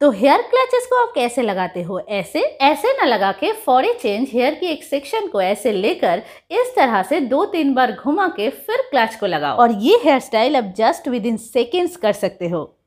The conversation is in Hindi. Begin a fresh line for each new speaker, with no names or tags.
तो हेयर क्लचेस को आप कैसे लगाते हो ऐसे ऐसे ना लगा के फॉर चेंज हेयर की एक सेक्शन को ऐसे लेकर इस तरह से दो तीन बार घुमा के फिर क्लच को लगाओ और ये हेयर स्टाइल आप जस्ट विद इन सेकेंड्स कर सकते हो